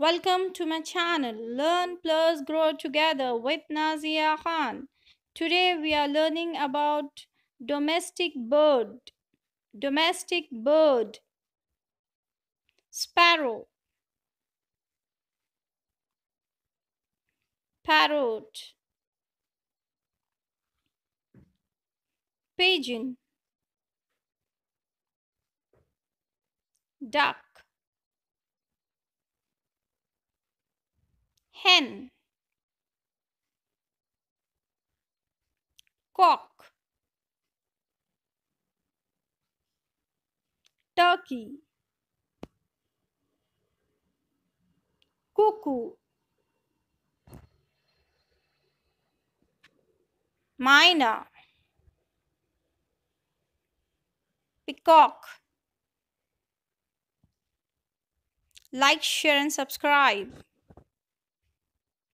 Welcome to my channel Learn Plus Grow Together with Nazia Khan. Today we are learning about domestic bird. Domestic bird. Sparrow. Parrot. Pigeon. Duck. hen cock turkey cuckoo miner, peacock like share and subscribe